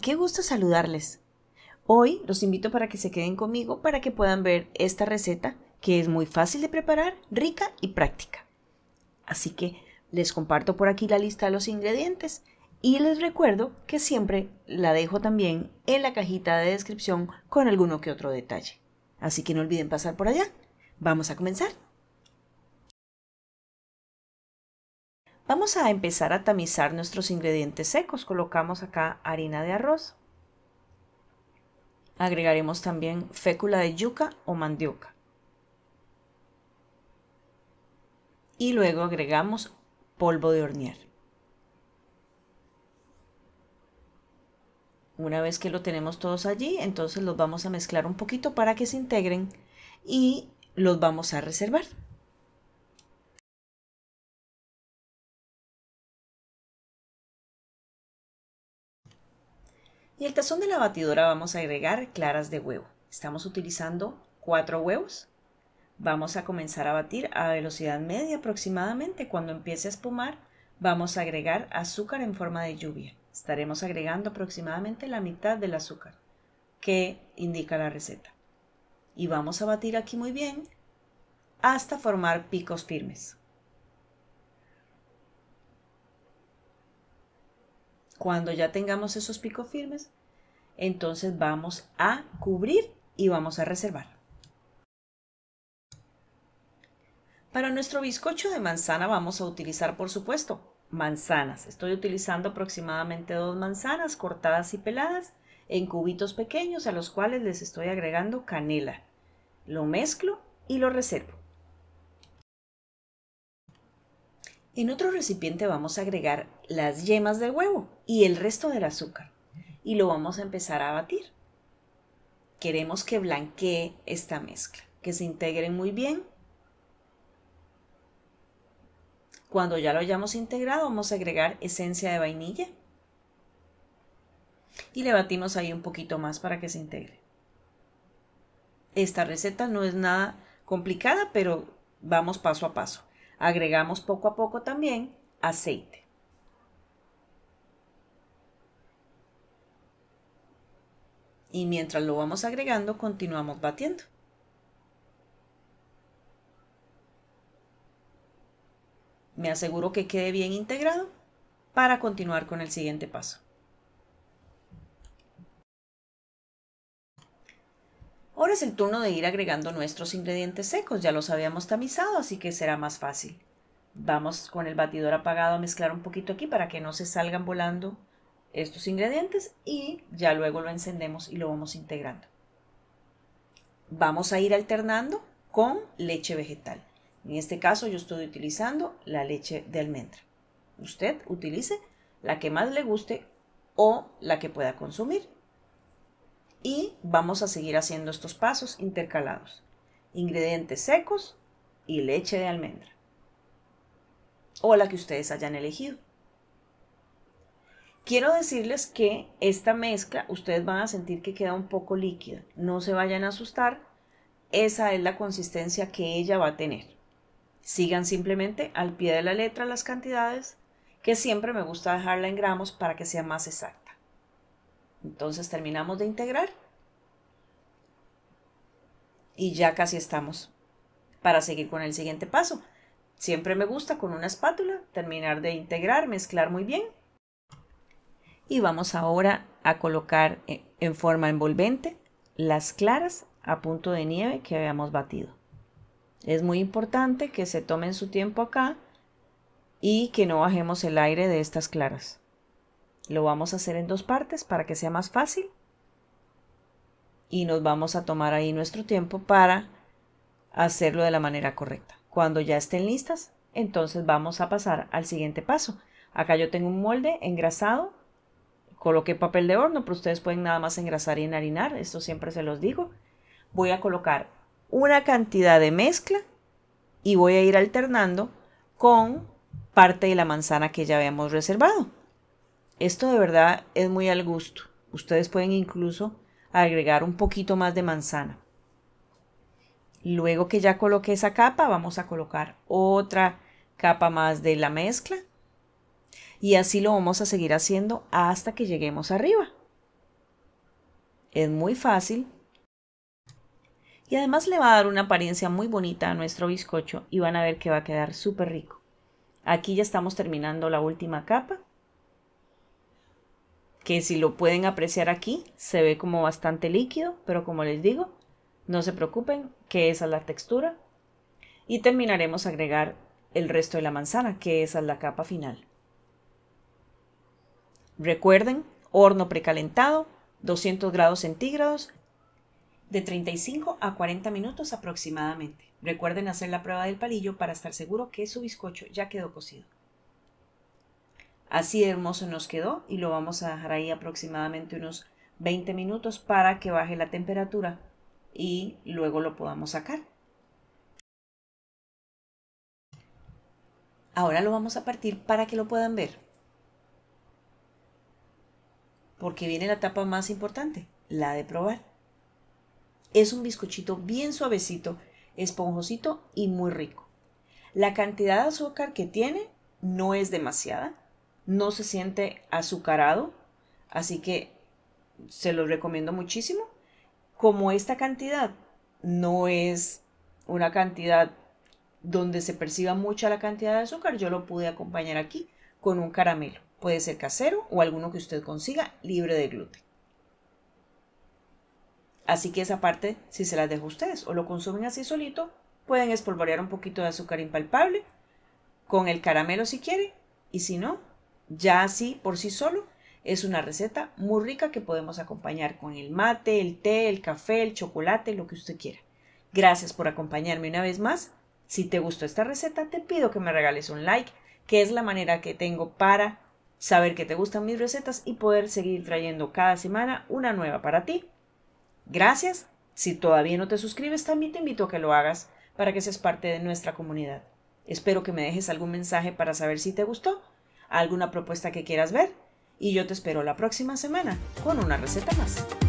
qué gusto saludarles. Hoy los invito para que se queden conmigo para que puedan ver esta receta que es muy fácil de preparar, rica y práctica. Así que les comparto por aquí la lista de los ingredientes y les recuerdo que siempre la dejo también en la cajita de descripción con alguno que otro detalle. Así que no olviden pasar por allá. Vamos a comenzar. Vamos a empezar a tamizar nuestros ingredientes secos. Colocamos acá harina de arroz. Agregaremos también fécula de yuca o mandioca. Y luego agregamos polvo de hornear. Una vez que lo tenemos todos allí, entonces los vamos a mezclar un poquito para que se integren y los vamos a reservar. Y el tazón de la batidora vamos a agregar claras de huevo. Estamos utilizando cuatro huevos. Vamos a comenzar a batir a velocidad media aproximadamente. Cuando empiece a espumar vamos a agregar azúcar en forma de lluvia. Estaremos agregando aproximadamente la mitad del azúcar que indica la receta. Y vamos a batir aquí muy bien hasta formar picos firmes. Cuando ya tengamos esos picos firmes, entonces vamos a cubrir y vamos a reservar. Para nuestro bizcocho de manzana vamos a utilizar, por supuesto, manzanas. Estoy utilizando aproximadamente dos manzanas cortadas y peladas en cubitos pequeños a los cuales les estoy agregando canela. Lo mezclo y lo reservo. En otro recipiente vamos a agregar las yemas del huevo y el resto del azúcar y lo vamos a empezar a batir. Queremos que blanquee esta mezcla, que se integre muy bien. Cuando ya lo hayamos integrado vamos a agregar esencia de vainilla y le batimos ahí un poquito más para que se integre. Esta receta no es nada complicada, pero vamos paso a paso. Agregamos poco a poco también aceite. Y mientras lo vamos agregando, continuamos batiendo. Me aseguro que quede bien integrado para continuar con el siguiente paso. Ahora es el turno de ir agregando nuestros ingredientes secos, ya los habíamos tamizado, así que será más fácil. Vamos con el batidor apagado a mezclar un poquito aquí para que no se salgan volando estos ingredientes y ya luego lo encendemos y lo vamos integrando. Vamos a ir alternando con leche vegetal. En este caso yo estoy utilizando la leche de almendra. Usted utilice la que más le guste o la que pueda consumir y vamos a seguir haciendo estos pasos intercalados. Ingredientes secos y leche de almendra. O la que ustedes hayan elegido. Quiero decirles que esta mezcla ustedes van a sentir que queda un poco líquida. No se vayan a asustar. Esa es la consistencia que ella va a tener. Sigan simplemente al pie de la letra las cantidades, que siempre me gusta dejarla en gramos para que sea más exacta. Entonces terminamos de integrar y ya casi estamos para seguir con el siguiente paso. Siempre me gusta con una espátula terminar de integrar, mezclar muy bien. Y vamos ahora a colocar e, en forma envolvente las claras a punto de nieve que habíamos batido. Es muy importante que se tomen su tiempo acá y que no bajemos el aire de estas claras. Lo vamos a hacer en dos partes para que sea más fácil. Y nos vamos a tomar ahí nuestro tiempo para hacerlo de la manera correcta. Cuando ya estén listas, entonces vamos a pasar al siguiente paso. Acá yo tengo un molde engrasado, coloqué papel de horno, pero ustedes pueden nada más engrasar y enharinar, esto siempre se los digo. Voy a colocar una cantidad de mezcla y voy a ir alternando con parte de la manzana que ya habíamos reservado. Esto de verdad es muy al gusto. Ustedes pueden incluso agregar un poquito más de manzana. Luego que ya coloqué esa capa, vamos a colocar otra capa más de la mezcla. Y así lo vamos a seguir haciendo hasta que lleguemos arriba. Es muy fácil. Y además le va a dar una apariencia muy bonita a nuestro bizcocho y van a ver que va a quedar súper rico. Aquí ya estamos terminando la última capa que si lo pueden apreciar aquí, se ve como bastante líquido, pero como les digo, no se preocupen, que esa es la textura. Y terminaremos agregar el resto de la manzana, que esa es la capa final. Recuerden, horno precalentado, 200 grados centígrados, de 35 a 40 minutos aproximadamente. Recuerden hacer la prueba del palillo para estar seguro que su bizcocho ya quedó cocido. Así hermoso nos quedó y lo vamos a dejar ahí aproximadamente unos 20 minutos para que baje la temperatura y luego lo podamos sacar. Ahora lo vamos a partir para que lo puedan ver. Porque viene la etapa más importante, la de probar. Es un bizcochito bien suavecito, esponjosito y muy rico. La cantidad de azúcar que tiene no es demasiada, no se siente azucarado, así que se lo recomiendo muchísimo. Como esta cantidad no es una cantidad donde se perciba mucha la cantidad de azúcar, yo lo pude acompañar aquí con un caramelo. Puede ser casero o alguno que usted consiga libre de gluten. Así que esa parte si se las dejo a ustedes o lo consumen así solito, pueden espolvorear un poquito de azúcar impalpable con el caramelo si quieren y si no, ya así, por sí solo, es una receta muy rica que podemos acompañar con el mate, el té, el café, el chocolate, lo que usted quiera. Gracias por acompañarme una vez más. Si te gustó esta receta, te pido que me regales un like, que es la manera que tengo para saber que te gustan mis recetas y poder seguir trayendo cada semana una nueva para ti. Gracias. Si todavía no te suscribes, también te invito a que lo hagas para que seas parte de nuestra comunidad. Espero que me dejes algún mensaje para saber si te gustó alguna propuesta que quieras ver y yo te espero la próxima semana con una receta más.